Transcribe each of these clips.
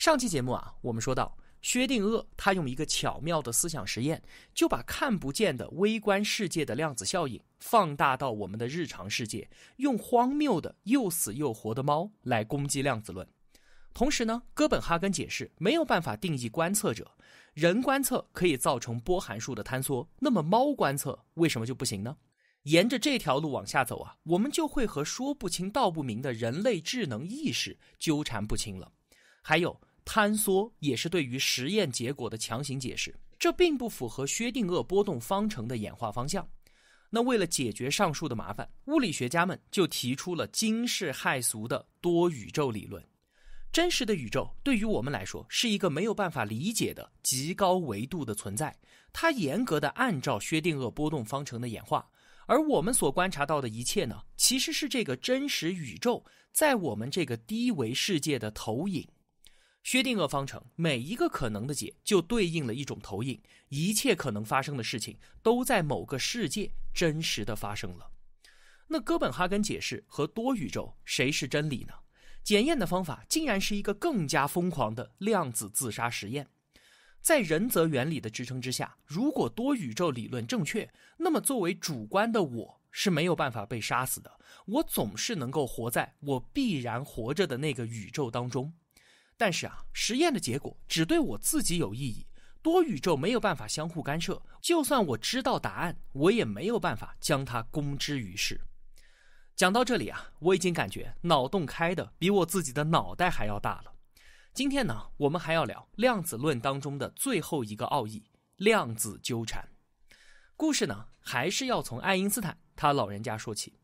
上期节目啊，我们说到薛定谔，他用一个巧妙的思想实验，就把看不见的微观世界的量子效应放大到我们的日常世界，用荒谬的又死又活的猫来攻击量子论。同时呢，哥本哈根解释没有办法定义观测者，人观测可以造成波函数的坍缩，那么猫观测为什么就不行呢？沿着这条路往下走啊，我们就会和说不清道不明的人类智能意识纠缠不清了。还有。坍缩也是对于实验结果的强行解释，这并不符合薛定谔波动方程的演化方向。那为了解决上述的麻烦，物理学家们就提出了惊世骇俗的多宇宙理论。真实的宇宙对于我们来说是一个没有办法理解的极高维度的存在，它严格的按照薛定谔波动方程的演化，而我们所观察到的一切呢，其实是这个真实宇宙在我们这个低维世界的投影。薛定谔方程每一个可能的解就对应了一种投影，一切可能发生的事情都在某个世界真实的发生了。那哥本哈根解释和多宇宙谁是真理呢？检验的方法竟然是一个更加疯狂的量子自杀实验。在仁则原理的支撑之下，如果多宇宙理论正确，那么作为主观的我是没有办法被杀死的，我总是能够活在我必然活着的那个宇宙当中。但是啊，实验的结果只对我自己有意义。多宇宙没有办法相互干涉，就算我知道答案，我也没有办法将它公之于世。讲到这里啊，我已经感觉脑洞开的比我自己的脑袋还要大了。今天呢，我们还要聊量子论当中的最后一个奥义——量子纠缠。故事呢，还是要从爱因斯坦他老人家说起。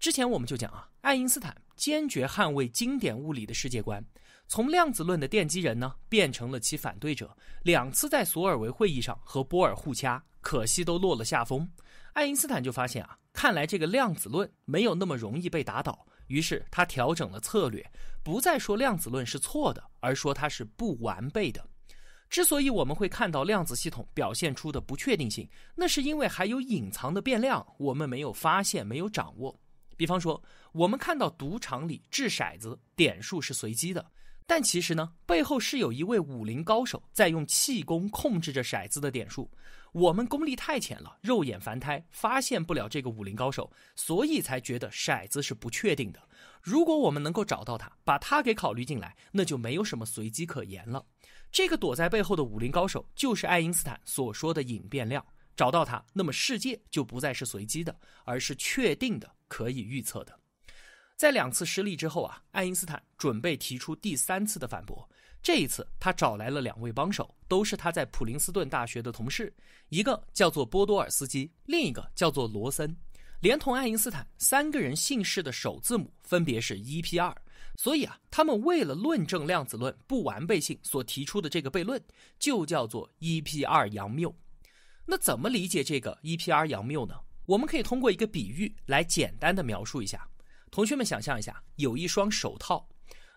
之前我们就讲啊，爱因斯坦坚决捍卫经典物理的世界观。从量子论的奠基人呢，变成了其反对者，两次在索尔维会议上和波尔互掐，可惜都落了下风。爱因斯坦就发现啊，看来这个量子论没有那么容易被打倒，于是他调整了策略，不再说量子论是错的，而说它是不完备的。之所以我们会看到量子系统表现出的不确定性，那是因为还有隐藏的变量我们没有发现、没有掌握。比方说，我们看到赌场里掷骰子，点数是随机的。但其实呢，背后是有一位武林高手在用气功控制着骰子的点数。我们功力太浅了，肉眼凡胎发现不了这个武林高手，所以才觉得骰子是不确定的。如果我们能够找到他，把他给考虑进来，那就没有什么随机可言了。这个躲在背后的武林高手就是爱因斯坦所说的隐变量。找到他，那么世界就不再是随机的，而是确定的，可以预测的。在两次失利之后啊，爱因斯坦准备提出第三次的反驳。这一次，他找来了两位帮手，都是他在普林斯顿大学的同事，一个叫做波多尔斯基，另一个叫做罗森，连同爱因斯坦，三个人姓氏的首字母分别是 EPR。所以啊，他们为了论证量子论不完备性所提出的这个悖论，就叫做 EPR 阳谬。那怎么理解这个 EPR 阳谬呢？我们可以通过一个比喻来简单的描述一下。同学们，想象一下，有一双手套，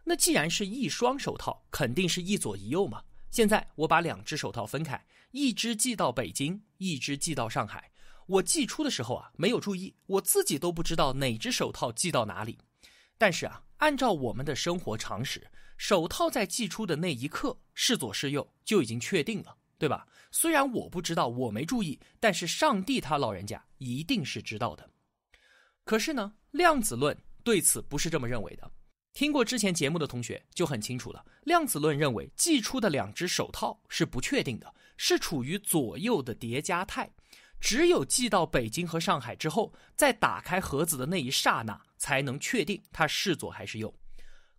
那既然是一双手套，肯定是一左一右嘛。现在我把两只手套分开，一只寄到北京，一只寄到上海。我寄出的时候啊，没有注意，我自己都不知道哪只手套寄到哪里。但是啊，按照我们的生活常识，手套在寄出的那一刻是左是右就已经确定了，对吧？虽然我不知道，我没注意，但是上帝他老人家一定是知道的。可是呢？量子论对此不是这么认为的。听过之前节目的同学就很清楚了。量子论认为，寄出的两只手套是不确定的，是处于左右的叠加态，只有寄到北京和上海之后，在打开盒子的那一刹那，才能确定它是左还是右。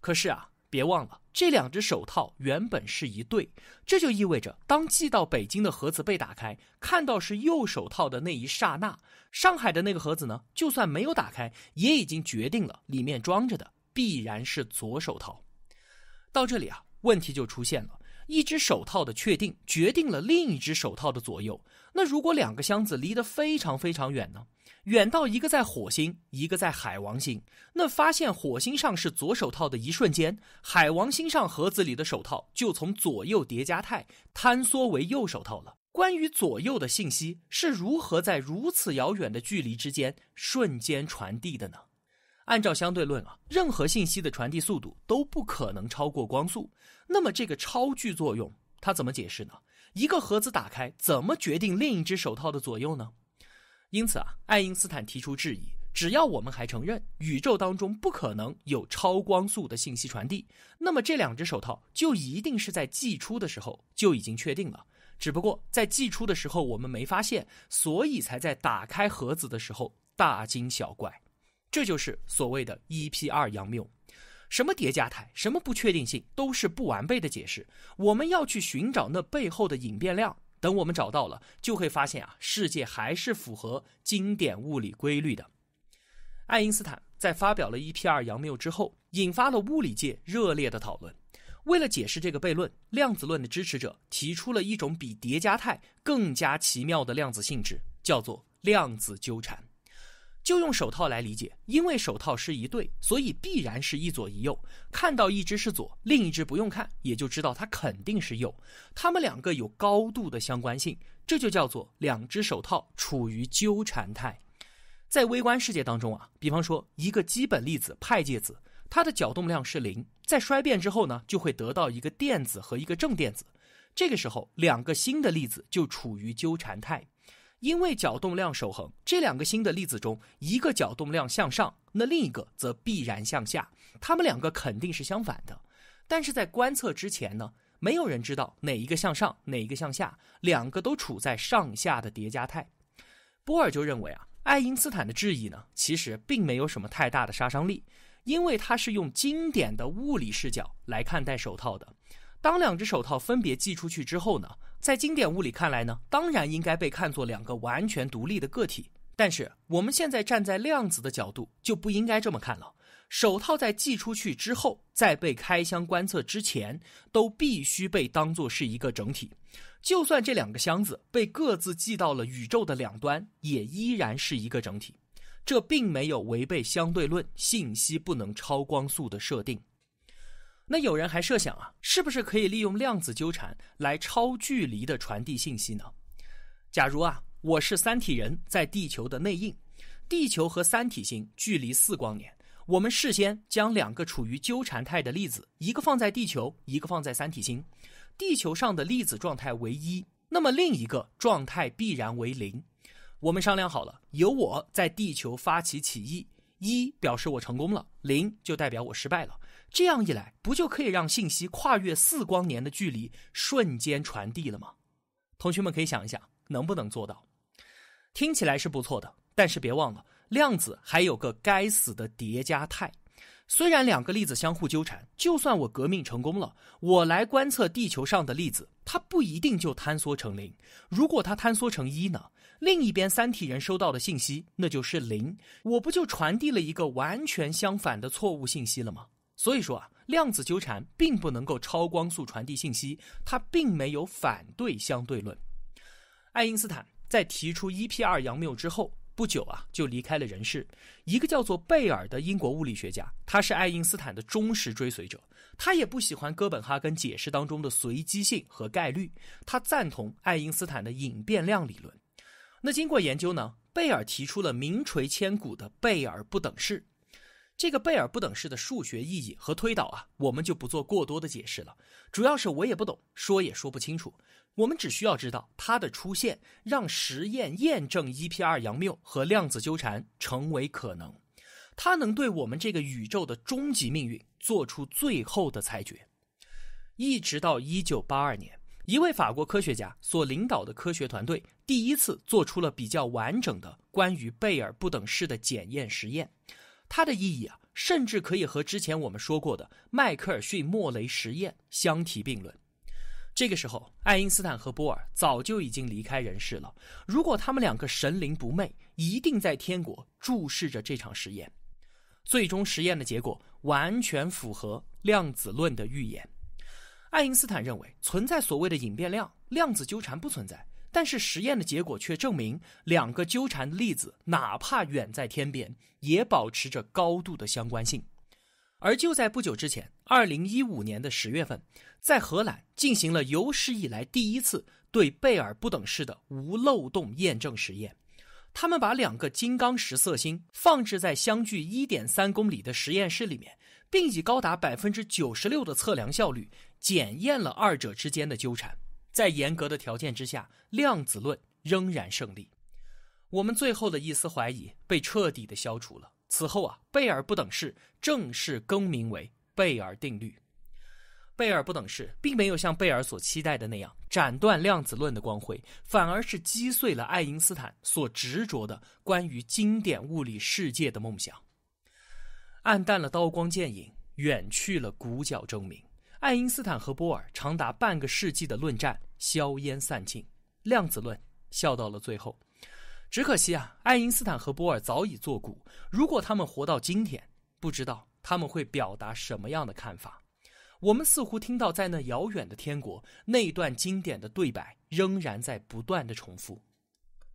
可是啊。别忘了，这两只手套原本是一对，这就意味着，当寄到北京的盒子被打开，看到是右手套的那一刹那，上海的那个盒子呢，就算没有打开，也已经决定了里面装着的必然是左手套。到这里啊，问题就出现了。一只手套的确定决定了另一只手套的左右。那如果两个箱子离得非常非常远呢？远到一个在火星，一个在海王星。那发现火星上是左手套的一瞬间，海王星上盒子里的手套就从左右叠加态坍缩为右手套了。关于左右的信息是如何在如此遥远的距离之间瞬间传递的呢？按照相对论啊，任何信息的传递速度都不可能超过光速。那么这个超距作用它怎么解释呢？一个盒子打开，怎么决定另一只手套的左右呢？因此啊，爱因斯坦提出质疑：只要我们还承认宇宙当中不可能有超光速的信息传递，那么这两只手套就一定是在寄出的时候就已经确定了。只不过在寄出的时候我们没发现，所以才在打开盒子的时候大惊小怪。这就是所谓的 EPR 佯谬，什么叠加态，什么不确定性，都是不完备的解释。我们要去寻找那背后的隐变量。等我们找到了，就会发现啊，世界还是符合经典物理规律的。爱因斯坦在发表了 EPR 佯谬之后，引发了物理界热烈的讨论。为了解释这个悖论，量子论的支持者提出了一种比叠加态更加奇妙的量子性质，叫做量子纠缠。就用手套来理解，因为手套是一对，所以必然是一左一右。看到一只是左，另一只不用看，也就知道它肯定是右。它们两个有高度的相关性，这就叫做两只手套处于纠缠态。在微观世界当中啊，比方说一个基本粒子派介子，它的角动量是零，在衰变之后呢，就会得到一个电子和一个正电子。这个时候，两个新的粒子就处于纠缠态。因为角动量守恒，这两个新的粒子中，一个角动量向上，那另一个则必然向下，它们两个肯定是相反的。但是在观测之前呢，没有人知道哪一个向上，哪一个向下，两个都处在上下的叠加态。波尔就认为啊，爱因斯坦的质疑呢，其实并没有什么太大的杀伤力，因为他是用经典的物理视角来看待手套的。当两只手套分别寄出去之后呢？在经典物理看来呢，当然应该被看作两个完全独立的个体。但是我们现在站在量子的角度，就不应该这么看了。手套在寄出去之后，在被开箱观测之前，都必须被当作是一个整体。就算这两个箱子被各自寄到了宇宙的两端，也依然是一个整体。这并没有违背相对论，信息不能超光速的设定。那有人还设想啊，是不是可以利用量子纠缠来超距离的传递信息呢？假如啊，我是三体人在地球的内应，地球和三体星距离四光年，我们事先将两个处于纠缠态的粒子，一个放在地球，一个放在三体星。地球上的粒子状态为一，那么另一个状态必然为零。我们商量好了，由我在地球发起起义，一表示我成功了，零就代表我失败了。这样一来，不就可以让信息跨越四光年的距离瞬间传递了吗？同学们可以想一想，能不能做到？听起来是不错的，但是别忘了，量子还有个该死的叠加态。虽然两个粒子相互纠缠，就算我革命成功了，我来观测地球上的粒子，它不一定就坍缩成零。如果它坍缩成一呢？另一边三体人收到的信息那就是零，我不就传递了一个完全相反的错误信息了吗？所以说啊，量子纠缠并不能够超光速传递信息，它并没有反对相对论。爱因斯坦在提出 e p 二杨谬之后不久啊，就离开了人世。一个叫做贝尔的英国物理学家，他是爱因斯坦的忠实追随者，他也不喜欢哥本哈根解释当中的随机性和概率，他赞同爱因斯坦的隐变量理论。那经过研究呢，贝尔提出了名垂千古的贝尔不等式。这个贝尔不等式的数学意义和推导啊，我们就不做过多的解释了。主要是我也不懂，说也说不清楚。我们只需要知道它的出现让实验验证 EPR 杨谬和量子纠缠成为可能。它能对我们这个宇宙的终极命运做出最后的裁决。一直到一九八二年，一位法国科学家所领导的科学团队第一次做出了比较完整的关于贝尔不等式的检验实验。它的意义啊，甚至可以和之前我们说过的迈克尔逊莫雷实验相提并论。这个时候，爱因斯坦和波尔早就已经离开人世了。如果他们两个神灵不昧，一定在天国注视着这场实验。最终实验的结果完全符合量子论的预言。爱因斯坦认为存在所谓的隐变量，量子纠缠不存在。但是实验的结果却证明，两个纠缠的粒子哪怕远在天边，也保持着高度的相关性。而就在不久之前，二零一五年的十月份，在荷兰进行了有史以来第一次对贝尔不等式的无漏洞验证实验。他们把两个金刚石色星放置在相距一点三公里的实验室里面，并以高达百分之九十六的测量效率检验了二者之间的纠缠。在严格的条件之下，量子论仍然胜利。我们最后的一丝怀疑被彻底的消除了。此后啊，贝尔不等式正式更名为贝尔定律。贝尔不等式并没有像贝尔所期待的那样斩断量子论的光辉，反而是击碎了爱因斯坦所执着的关于经典物理世界的梦想。暗淡了刀光剑影，远去了鼓角争鸣。爱因斯坦和波尔长达半个世纪的论战，硝烟散尽，量子论笑到了最后。只可惜啊，爱因斯坦和波尔早已作古。如果他们活到今天，不知道他们会表达什么样的看法。我们似乎听到，在那遥远的天国，那段经典的对白仍然在不断的重复：“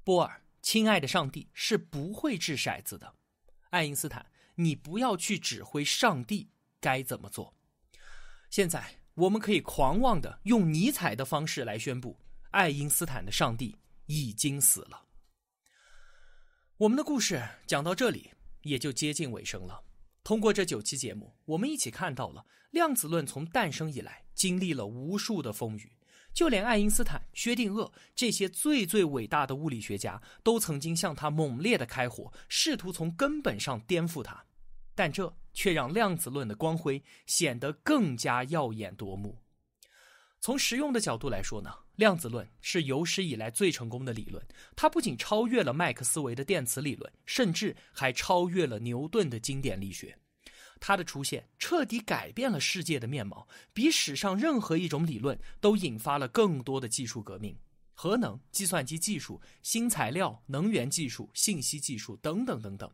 波尔，亲爱的上帝是不会掷骰子的。爱因斯坦，你不要去指挥上帝该怎么做。”现在，我们可以狂妄的用尼采的方式来宣布：爱因斯坦的上帝已经死了。我们的故事讲到这里，也就接近尾声了。通过这九期节目，我们一起看到了量子论从诞生以来经历了无数的风雨，就连爱因斯坦、薛定谔这些最最伟大的物理学家，都曾经向他猛烈的开火，试图从根本上颠覆他。但这却让量子论的光辉显得更加耀眼夺目。从实用的角度来说呢，量子论是有史以来最成功的理论。它不仅超越了麦克斯韦的电磁理论，甚至还超越了牛顿的经典力学。它的出现彻底改变了世界的面貌，比史上任何一种理论都引发了更多的技术革命：核能、计算机技术、新材料、能源技术、信息技术等等等等。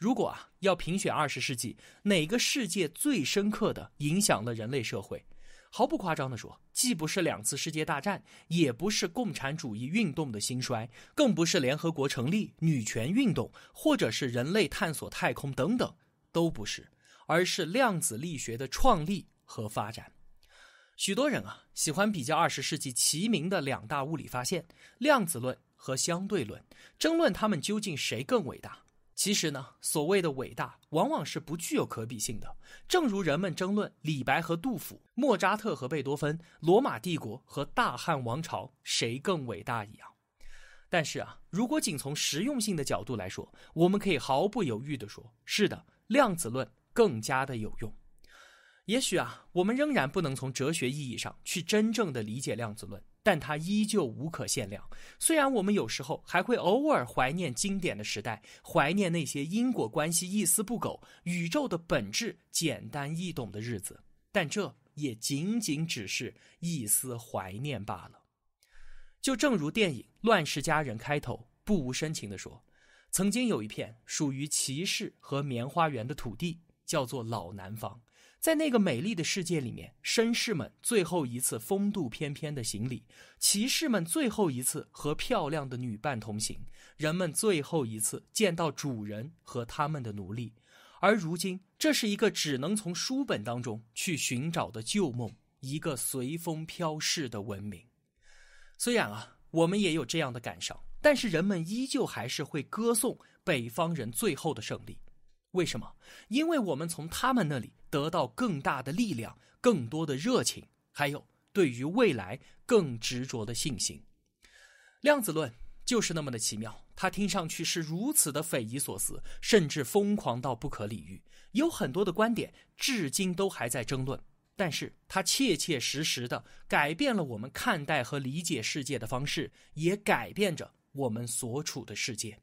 如果啊，要评选二十世纪哪个世界最深刻的影响了人类社会，毫不夸张的说，既不是两次世界大战，也不是共产主义运动的兴衰，更不是联合国成立、女权运动，或者是人类探索太空等等，都不是，而是量子力学的创立和发展。许多人啊，喜欢比较二十世纪齐名的两大物理发现——量子论和相对论，争论他们究竟谁更伟大。其实呢，所谓的伟大，往往是不具有可比性的。正如人们争论李白和杜甫、莫扎特和贝多芬、罗马帝国和大汉王朝谁更伟大一样。但是啊，如果仅从实用性的角度来说，我们可以毫不犹豫地说，是的，量子论更加的有用。也许啊，我们仍然不能从哲学意义上去真正的理解量子论。但它依旧无可限量。虽然我们有时候还会偶尔怀念经典的时代，怀念那些因果关系一丝不苟、宇宙的本质简单易懂的日子，但这也仅仅只是一丝怀念罢了。就正如电影《乱世佳人》开头不无深情的说：“曾经有一片属于骑士和棉花园的土地，叫做老南方。”在那个美丽的世界里面，绅士们最后一次风度翩翩的行礼，骑士们最后一次和漂亮的女伴同行，人们最后一次见到主人和他们的奴隶，而如今，这是一个只能从书本当中去寻找的旧梦，一个随风飘逝的文明。虽然啊，我们也有这样的感伤，但是人们依旧还是会歌颂北方人最后的胜利。为什么？因为我们从他们那里得到更大的力量、更多的热情，还有对于未来更执着的信心。量子论就是那么的奇妙，它听上去是如此的匪夷所思，甚至疯狂到不可理喻。有很多的观点至今都还在争论，但是它切切实实的改变了我们看待和理解世界的方式，也改变着我们所处的世界。